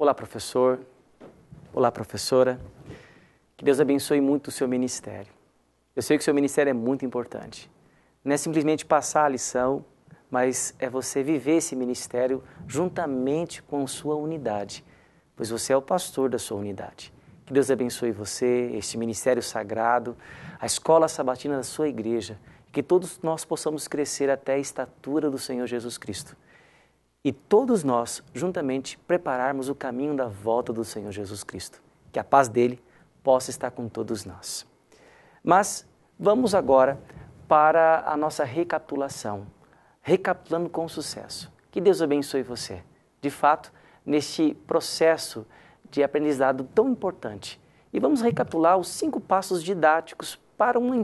Olá, professor. Olá, professora. Que Deus abençoe muito o seu ministério. Eu sei que o seu ministério é muito importante. Não é simplesmente passar a lição, mas é você viver esse ministério juntamente com sua unidade, pois você é o pastor da sua unidade. Que Deus abençoe você, este ministério sagrado, a escola sabatina da sua igreja, que todos nós possamos crescer até a estatura do Senhor Jesus Cristo e todos nós juntamente prepararmos o caminho da volta do Senhor Jesus Cristo. Que a paz dele possa estar com todos nós. Mas vamos agora para a nossa recapitulação, recapitulando com sucesso. Que Deus abençoe você. De fato, neste processo de aprendizado tão importante. E vamos recapitular os cinco passos didáticos para um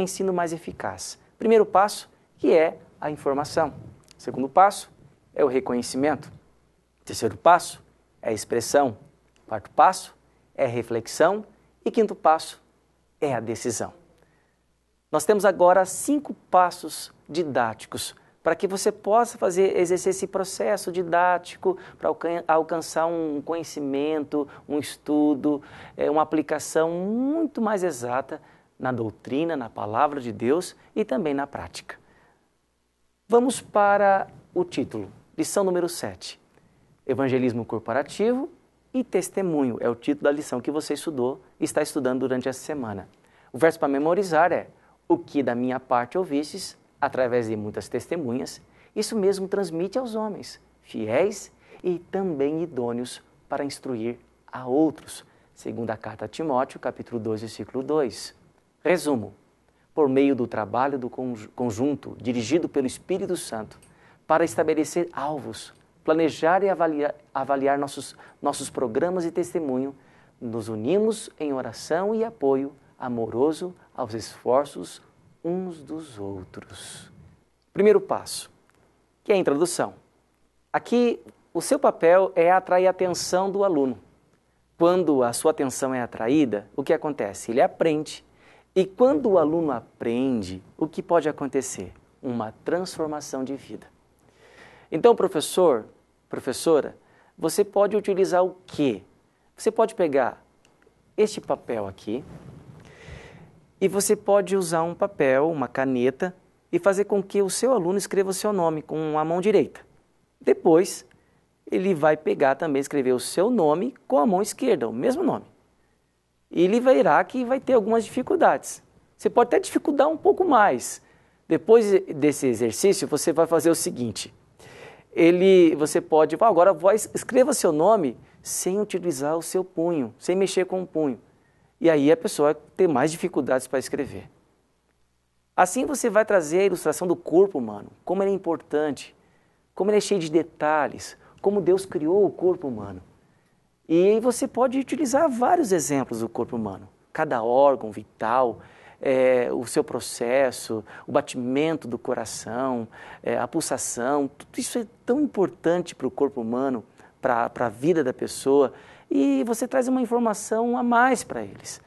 ensino mais eficaz. Primeiro passo, que é a informação. Segundo passo, é o reconhecimento. Terceiro passo é a expressão. Quarto passo é a reflexão. E quinto passo é a decisão. Nós temos agora cinco passos didáticos para que você possa fazer exercer esse processo didático para alcançar um conhecimento, um estudo, é, uma aplicação muito mais exata na doutrina, na palavra de Deus e também na prática. Vamos para o título. Lição número 7. Evangelismo corporativo e testemunho é o título da lição que você estudou e está estudando durante essa semana. O verso para memorizar é: O que da minha parte ouvistes, através de muitas testemunhas, isso mesmo transmite aos homens, fiéis e também idôneos para instruir a outros. Segundo a carta a Timóteo, capítulo 2, versículo 2. Resumo: por meio do trabalho do conjunto dirigido pelo Espírito Santo, para estabelecer alvos, planejar e avaliar, avaliar nossos, nossos programas e testemunho, nos unimos em oração e apoio amoroso aos esforços uns dos outros. Primeiro passo, que é a introdução. Aqui, o seu papel é atrair a atenção do aluno. Quando a sua atenção é atraída, o que acontece? Ele aprende. E quando o aluno aprende, o que pode acontecer? Uma transformação de vida. Então, professor, professora, você pode utilizar o quê? Você pode pegar este papel aqui e você pode usar um papel, uma caneta e fazer com que o seu aluno escreva o seu nome com a mão direita. Depois, ele vai pegar também escrever o seu nome com a mão esquerda, o mesmo nome. E ele verá que vai ter algumas dificuldades. Você pode até dificultar um pouco mais. Depois desse exercício, você vai fazer o seguinte: ele, você pode, ah, agora voz, escreva seu nome sem utilizar o seu punho, sem mexer com o punho. E aí a pessoa tem mais dificuldades para escrever. Assim você vai trazer a ilustração do corpo humano, como ele é importante, como ele é cheio de detalhes, como Deus criou o corpo humano. E aí você pode utilizar vários exemplos do corpo humano, cada órgão vital, é, o seu processo, o batimento do coração, é, a pulsação, tudo isso é tão importante para o corpo humano, para a vida da pessoa, e você traz uma informação a mais para eles.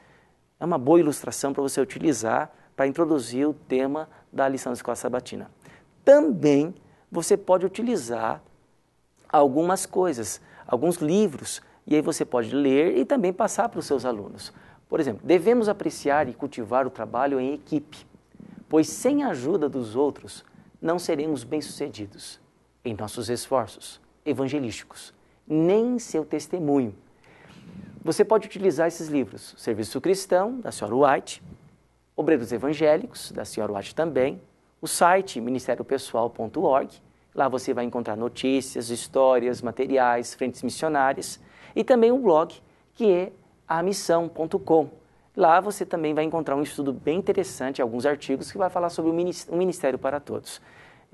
É uma boa ilustração para você utilizar para introduzir o tema da lição da escola sabatina. Também você pode utilizar algumas coisas, alguns livros, e aí você pode ler e também passar para os seus alunos. Por exemplo, devemos apreciar e cultivar o trabalho em equipe, pois sem a ajuda dos outros não seremos bem-sucedidos em nossos esforços evangelísticos, nem em seu testemunho. Você pode utilizar esses livros: Serviço Cristão, da senhora White, Obreiros Evangélicos, da senhora White também, o site ministériopessoal.org. Lá você vai encontrar notícias, histórias, materiais, frentes missionárias e também o um blog que é amissão.com. Lá você também vai encontrar um estudo bem interessante, alguns artigos que vai falar sobre o Ministério para Todos.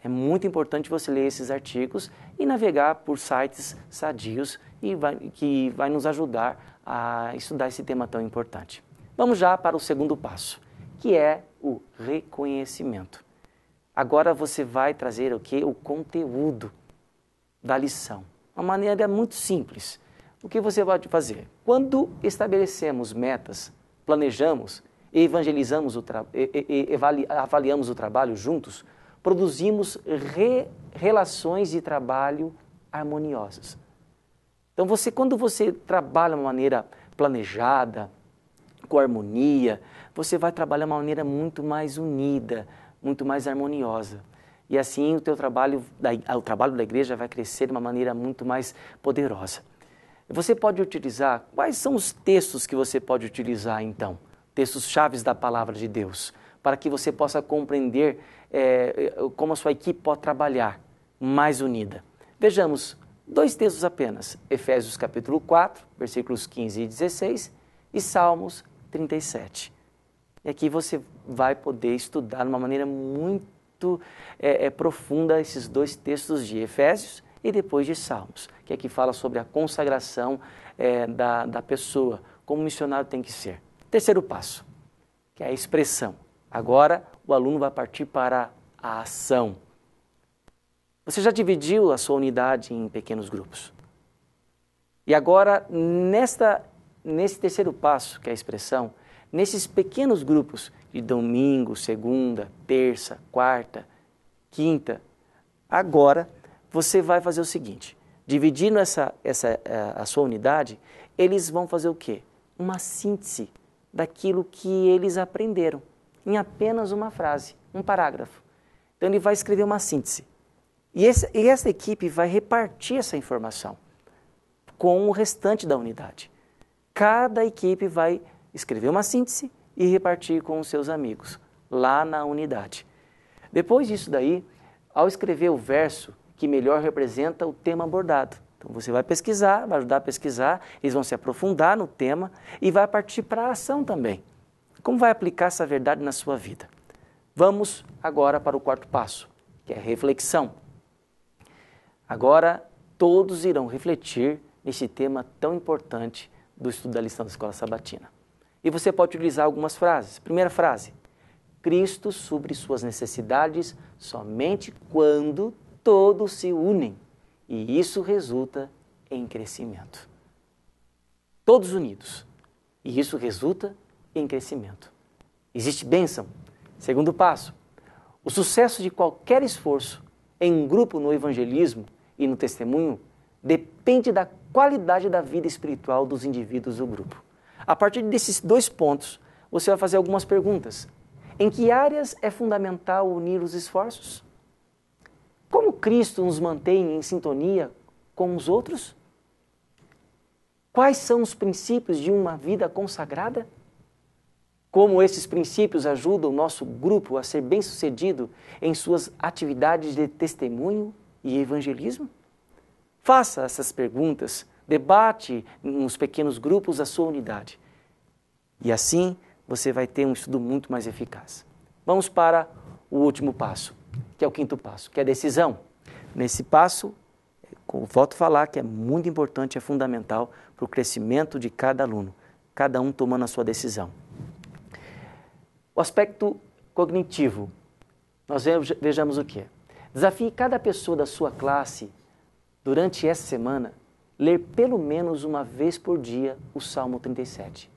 É muito importante você ler esses artigos e navegar por sites sadios e vai, que vai nos ajudar a estudar esse tema tão importante. Vamos já para o segundo passo, que é o reconhecimento. Agora você vai trazer o que? O conteúdo da lição. Uma maneira muito simples o que você vai fazer? Quando estabelecemos metas, planejamos evangelizamos o e, e, e, avaliamos o trabalho juntos, produzimos re relações de trabalho harmoniosas. Então você, quando você trabalha de uma maneira planejada, com harmonia, você vai trabalhar de uma maneira muito mais unida, muito mais harmoniosa. E assim o teu trabalho, o trabalho da igreja vai crescer de uma maneira muito mais poderosa. Você pode utilizar, quais são os textos que você pode utilizar então? Textos chaves da palavra de Deus, para que você possa compreender é, como a sua equipe pode trabalhar mais unida. Vejamos dois textos apenas, Efésios capítulo 4, versículos 15 e 16 e Salmos 37. E aqui você vai poder estudar de uma maneira muito é, é, profunda esses dois textos de Efésios e depois de Salmos, que aqui fala sobre a consagração é, da, da pessoa, como missionário tem que ser. Terceiro passo, que é a expressão. Agora o aluno vai partir para a ação. Você já dividiu a sua unidade em pequenos grupos. E agora, nesta, nesse terceiro passo, que é a expressão, nesses pequenos grupos de domingo, segunda, terça, quarta, quinta, agora você vai fazer o seguinte: dividindo essa, essa, eh, a sua unidade, eles vão fazer o quê? Uma síntese daquilo que eles aprenderam em apenas uma frase, um parágrafo. Então ele vai escrever uma síntese. E, esse, e essa equipe vai repartir essa informação com o restante da unidade. Cada equipe vai escrever uma síntese e repartir com os seus amigos lá na unidade. Depois disso daí, ao escrever o verso, que melhor representa o tema abordado. Então você vai pesquisar, vai ajudar a pesquisar, eles vão se aprofundar no tema e vai partir para a ação também. Como vai aplicar essa verdade na sua vida? Vamos agora para o quarto passo, que é reflexão. Agora todos irão refletir neste tema tão importante do estudo da lição da escola sabatina. E você pode utilizar algumas frases. Primeira frase: Cristo sobre suas necessidades somente quando todos se unem e isso resulta em crescimento. Todos unidos e isso resulta em crescimento. Existe bênção. Segundo passo: o sucesso de qualquer esforço em um grupo no evangelismo e no testemunho depende da qualidade da vida espiritual dos indivíduos do grupo. A partir desses dois pontos, você vai fazer algumas perguntas. Em que áreas é fundamental unir os esforços? Cristo nos mantém em sintonia com os outros? Quais são os princípios de uma vida consagrada? Como esses princípios ajudam o nosso grupo a ser bem-sucedido em suas atividades de testemunho e evangelismo? Faça essas perguntas, debate nos pequenos grupos a sua unidade. E assim você vai ter um estudo muito mais eficaz. Vamos para o último passo, que é o quinto passo, que é a decisão. Nesse passo, volto a falar que é muito importante, é fundamental para o crescimento de cada aluno, cada um tomando a sua decisão. O aspecto cognitivo, nós vejamos o que Desafie cada pessoa da sua classe, durante essa semana, ler pelo menos uma vez por dia o Salmo 37.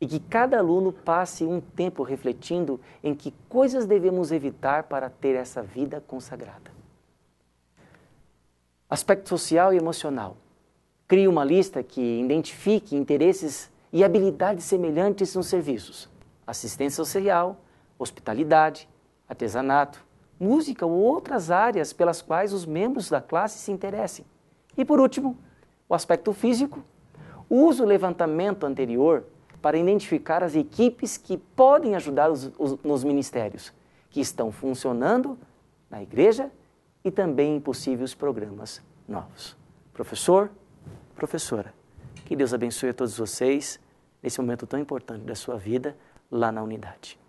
E que cada aluno passe um tempo refletindo em que coisas devemos evitar para ter essa vida consagrada. Aspecto social e emocional. Crie uma lista que identifique interesses e habilidades semelhantes nos serviços: assistência social, hospitalidade, artesanato, música ou outras áreas pelas quais os membros da classe se interessem. E por último, o aspecto físico. Use o levantamento anterior para identificar as equipes que podem ajudar os, os, nos ministérios que estão funcionando na igreja e também em possíveis programas novos. Professor, professora, que Deus abençoe a todos vocês nesse momento tão importante da sua vida lá na unidade.